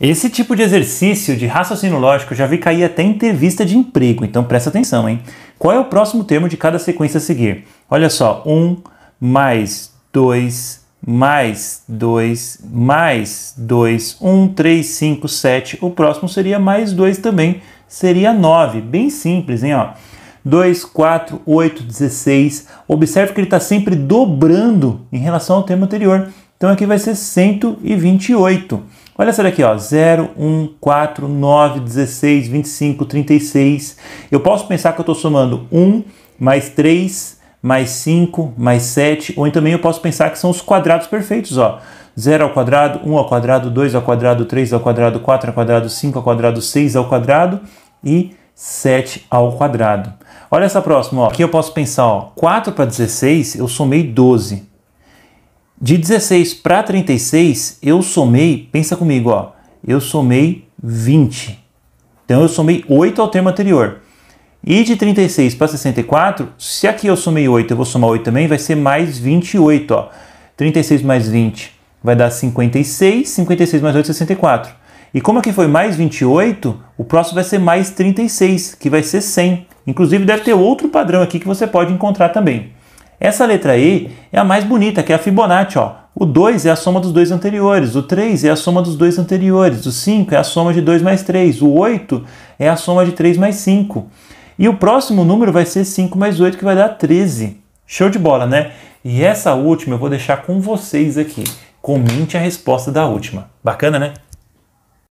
Esse tipo de exercício de raciocínio lógico já vi cair até em entrevista de emprego, então presta atenção, hein? Qual é o próximo termo de cada sequência a seguir? Olha só, 1 um, mais 2 mais 2 mais 2, 1, 3, 5, 7. O próximo seria mais 2 também, seria 9. Bem simples, hein? 2, 4, 8, 16. Observe que ele está sempre dobrando em relação ao termo anterior. Então aqui vai ser 128. Olha essa daqui, ó, 0, 1, 4, 9, 16, 25, 36. Eu posso pensar que eu estou somando 1 mais 3 mais 5 mais 7, ou então também eu posso pensar que são os quadrados perfeitos, ó. 0 ao quadrado, 1 ao quadrado, 2 ao quadrado, 3 ao quadrado, 4 ao quadrado, 5 ao quadrado, 6 ao quadrado e 7 ao quadrado. Olha essa próxima, ó. aqui eu posso pensar ó, 4 para 16, eu somei 12. De 16 para 36, eu somei, pensa comigo, ó, eu somei 20. Então eu somei 8 ao termo anterior. E de 36 para 64, se aqui eu somei 8, eu vou somar 8 também, vai ser mais 28. Ó. 36 mais 20 vai dar 56, 56 mais 8, 64. E como aqui foi mais 28, o próximo vai ser mais 36, que vai ser 100. Inclusive deve ter outro padrão aqui que você pode encontrar também. Essa letra E é a mais bonita, que é a Fibonacci. Ó. O 2 é a soma dos dois anteriores, o 3 é a soma dos dois anteriores, o 5 é a soma de 2 mais 3, o 8 é a soma de 3 mais 5. E o próximo número vai ser 5 mais 8, que vai dar 13. Show de bola, né? E essa última eu vou deixar com vocês aqui. Comente a resposta da última. Bacana, né?